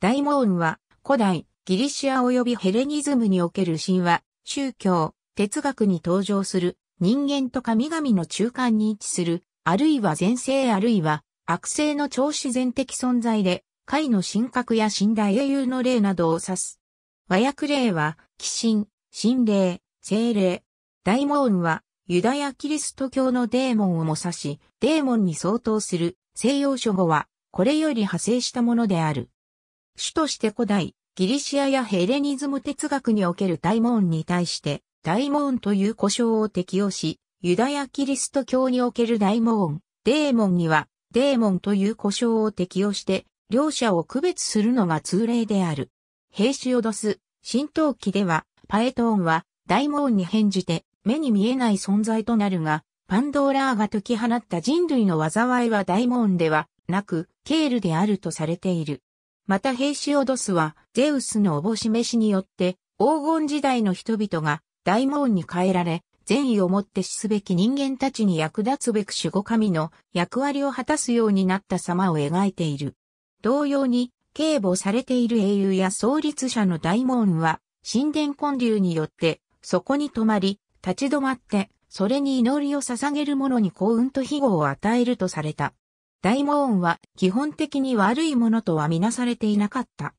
大門は古代ギリシア及びヘレニズムにおける神話、宗教、哲学に登場する人間と神々の中間に位置する、あるいは前世あるいは悪性の超自然的存在で、海の神格や神大英雄の霊などを指す。和訳例は、鬼神、神霊、精霊。大門は、ユダヤキリスト教のデーモンをも指し、デーモンに相当する西洋諸語は、これより派生したものである。主として古代、ギリシアやヘレニズム哲学における大門に対して、大門という呼称を適用し、ユダヤキリスト教における大門、デーモンには、デーモンという呼称を適用して、両者を区別するのが通例である。兵士を出す、新神道記では、パエトーンは、大門に返じて、目に見えない存在となるが、パンドーラーが解き放った人類の災いは大門ではなく、ケールであるとされている。また兵士オドスは、ゼウスのおぼしめしによって、黄金時代の人々が大門に変えられ、善意をもって死すべき人間たちに役立つべく守護神の役割を果たすようになった様を描いている。同様に、警護されている英雄や創立者の大門は、神殿建立によって、そこに泊まり、立ち止まって、それに祈りを捧げる者に幸運と庇護を与えるとされた。大門は基本的に悪いものとはみなされていなかった。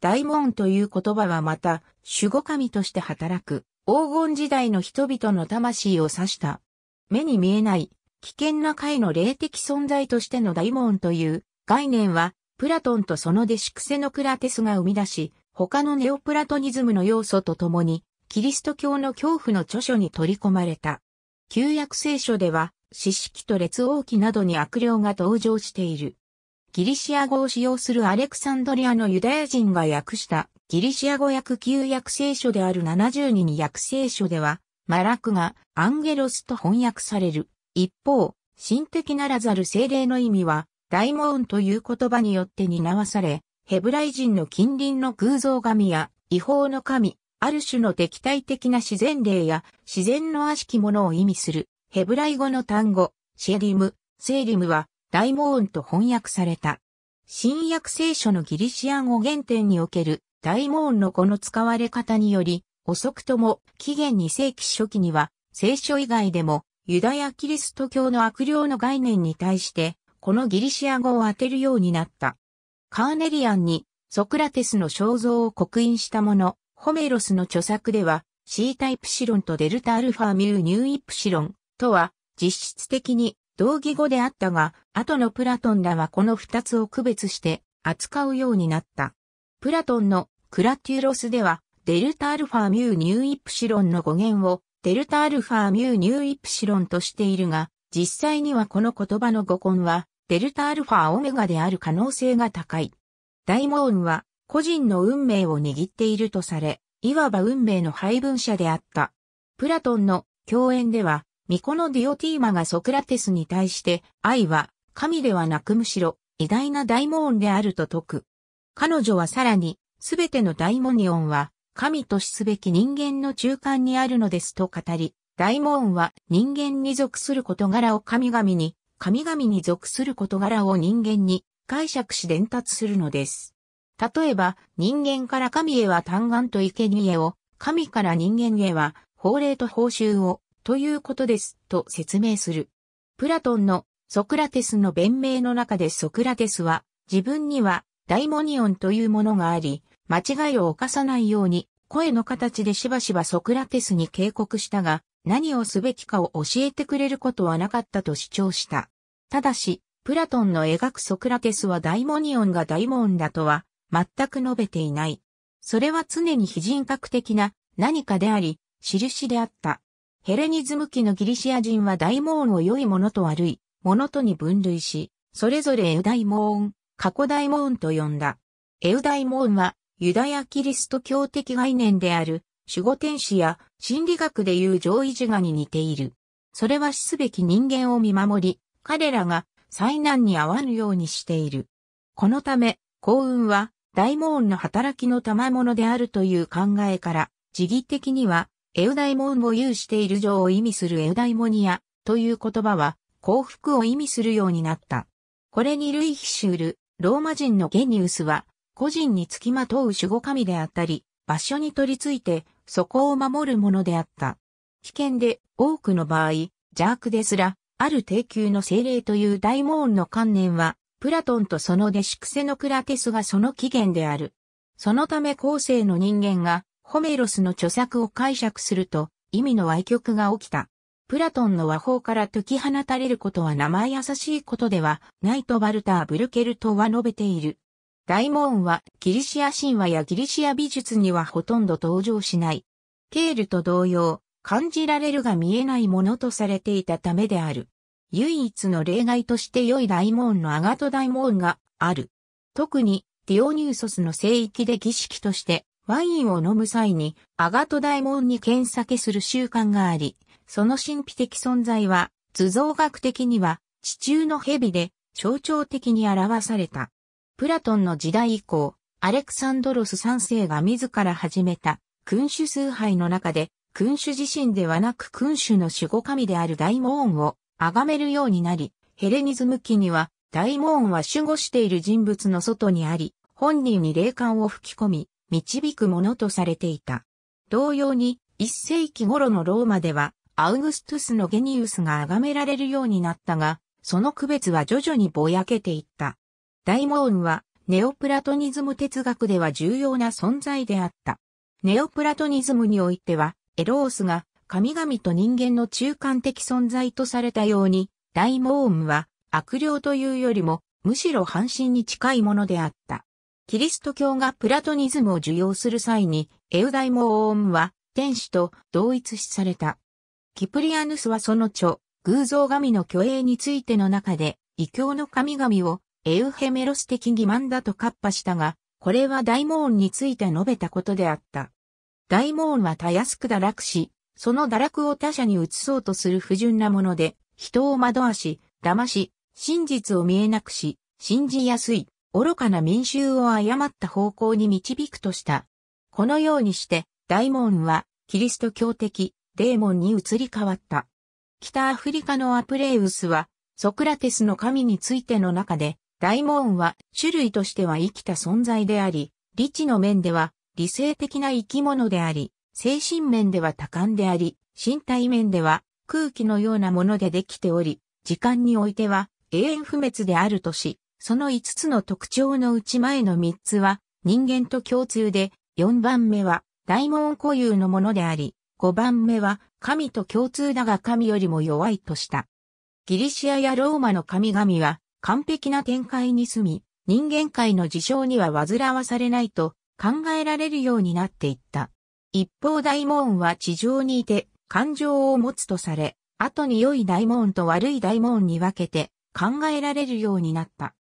大門という言葉はまた、守護神として働く、黄金時代の人々の魂を指した。目に見えない、危険な界の霊的存在としての大門という概念は、プラトンとその弟子クセノクラテスが生み出し、他のネオプラトニズムの要素とともに、キリスト教の恐怖の著書に取り込まれた。旧約聖書では、四式と列王記などに悪霊が登場している。ギリシア語を使用するアレクサンドリアのユダヤ人が訳したギリシア語訳旧約聖書である72に訳聖書では、マラクがアンゲロスと翻訳される。一方、神的ならざる精霊の意味は、大門という言葉によって担わされ、ヘブライ人の近隣の偶像神や、違法の神、ある種の敵対的な自然霊や自然の悪しきものを意味する。ヘブライ語の単語、シェリム、セーリムは、大門音と翻訳された。新約聖書のギリシア語原点における大門音の語の使われ方により、遅くとも紀元2世紀初期には、聖書以外でも、ユダヤキリスト教の悪霊の概念に対して、このギリシア語を当てるようになった。カーネリアンに、ソクラテスの肖像を刻印したもの、ホメロスの著作では、C タイプシロンとデルタアルファミューニューイプシロン、とは実質的に同義語であったが、後のプラトンらはこの二つを区別して扱うようになった。プラトンのクラテュロスでは、デルタアルファミューニューイプシロンの語源をデルタアルファミューニューイプシロンとしているが、実際にはこの言葉の語根は、デルタアルファオメガである可能性が高い。大ーンは、個人の運命を握っているとされ、いわば運命の配分者であった。プラトンの共演では、巫女のディオティーマがソクラテスに対して、愛は神ではなくむしろ偉大な大門であると説く。彼女はさらに、すべての大門音は神としすべき人間の中間にあるのですと語り、大門音は人間に属する事柄を神々に、神々に属する事柄を人間に解釈し伝達するのです。例えば、人間から神へは嘆願と生贄を、神から人間へは、法令と報酬を、ということです、と説明する。プラトンのソクラテスの弁明の中でソクラテスは、自分にはダイモニオンというものがあり、間違いを犯さないように、声の形でしばしばソクラテスに警告したが、何をすべきかを教えてくれることはなかったと主張した。ただし、プラトンの描くソクラテスはダイモニオンがダイモンだとは、全く述べていない。それは常に非人格的な何かであり、印であった。ヘレニズム期のギリシア人は大門を良いものと悪いものとに分類し、それぞれエウダイモーン、過去大門と呼んだ。エウダイモーンは、ユダヤキリスト教的概念である、守護天使や心理学でいう上位自我に似ている。それは死すべき人間を見守り、彼らが災難に遭わぬようにしている。このため、幸運は大門の働きの賜物であるという考えから、自義的にはエウダイモンを有している女を意味するエウダイモニアという言葉は幸福を意味するようになった。これに類比しーるローマ人のゲニウスは個人につきまとう守護神であったり場所に取り付いてそこを守るものであった。危険で多くの場合邪悪ですらある低級の精霊という大モーンの観念はプラトンとその弟子クセノクラテスがその起源である。そのため後世の人間がホメロスの著作を解釈すると、意味の歪曲が起きた。プラトンの和法から解き放たれることは名前優しいことではないとバルター・ブルケルトは述べている。大門はギリシア神話やギリシア美術にはほとんど登場しない。ケールと同様、感じられるが見えないものとされていたためである。唯一の例外として良い大門のアガト大門がある。特にディオニューソスの聖域で儀式としてワインを飲む際にアガト大門に剣先する習慣があり、その神秘的存在は図像学的には地中の蛇で象徴的に表された。プラトンの時代以降、アレクサンドロス3世が自ら始めた君主崇拝の中で、君主自身ではなく君主の守護神である大門を崇めるようになり、ヘレニズム期には大門は守護している人物の外にあり、本人に霊感を吹き込み、導くものとされていた。同様に、一世紀頃のローマでは、アウグストゥスのゲニウスが崇められるようになったが、その区別は徐々にぼやけていった。大門は、ネオプラトニズム哲学では重要な存在であった。ネオプラトニズムにおいては、エロースが神々と人間の中間的存在とされたように、大門は悪霊というよりも、むしろ半身に近いものであった。キリスト教がプラトニズムを受容する際に、エウダイモオーンは、天使と同一視された。キプリアヌスはその著、偶像神の虚栄についての中で、異教の神々をエウヘメロス的欺瞞だとカッパしたが、これは大ンについて述べたことであった。大ンはたやすく堕落し、その堕落を他者に移そうとする不純なもので、人を惑わし、騙し、真実を見えなくし、信じやすい、愚かな民衆を誤った方向に導くとした。このようにして、大門は、キリスト教的、デーモンに移り変わった。北アフリカのアプレウスは、ソクラテスの神についての中で、大門は種類としては生きた存在であり、理知の面では理性的な生き物であり、精神面では多感であり、身体面では空気のようなものでできており、時間においては永遠不滅であるとし、その5つの特徴のうち前の3つは人間と共通で、4番目は大門固有のものであり、5番目は神と共通だが神よりも弱いとした。ギリシアやローマの神々は完璧な展開に住み、人間界の事象には煩わされないと考えられるようになっていった。一方大門は地上にいて感情を持つとされ、後に良い大門と悪い大門に分けて考えられるようになった。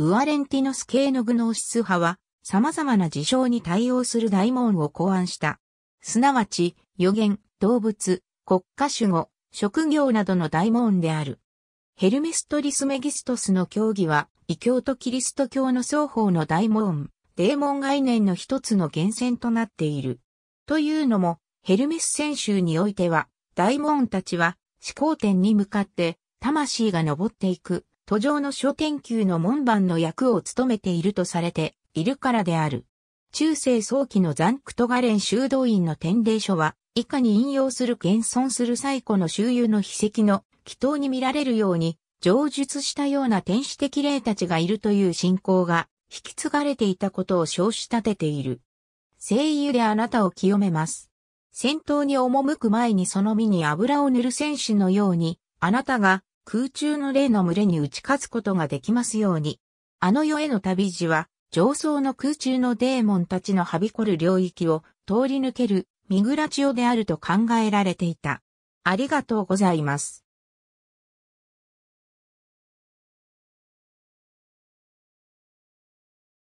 ウアレンティノス系のグノーシス派は、様々な事象に対応する大門を考案した。すなわち、予言、動物、国家主語、職業などの大門である。ヘルメストリスメギストスの教義は、異教とキリスト教の双方の大門、デーモン概念の一つの源泉となっている。というのも、ヘルメス選手においては、大門たちは、思考点に向かって、魂が昇っていく、途上の書店級の門番の役を務めているとされているからである。中世早期のザンクトガレン修道院の典礼書は、以下に引用する現存する最古の周遊の秘跡の祈祷に見られるように、上述したような天使的霊たちがいるという信仰が引き継がれていたことを称し立てている。聖油であなたを清めます。戦闘に赴く前にその身に油を塗る戦士のように、あなたが空中の霊の群れに打ち勝つことができますように。あの世への旅路は、上層の空中のデーモンたちのはびこる領域を通り抜けるミグラチオであると考えられていた。ありがとうございます。